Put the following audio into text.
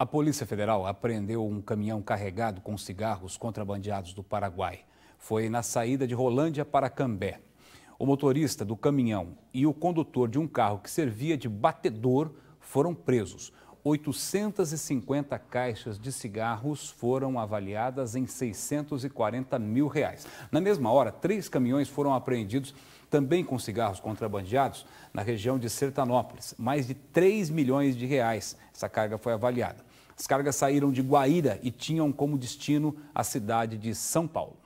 A Polícia Federal apreendeu um caminhão carregado com cigarros contrabandeados do Paraguai. Foi na saída de Rolândia para Cambé. O motorista do caminhão e o condutor de um carro que servia de batedor foram presos. 850 caixas de cigarros foram avaliadas em 640 mil reais. Na mesma hora, três caminhões foram apreendidos também com cigarros contrabandeados, na região de Sertanópolis. Mais de 3 milhões de reais essa carga foi avaliada. As cargas saíram de Guaíra e tinham como destino a cidade de São Paulo.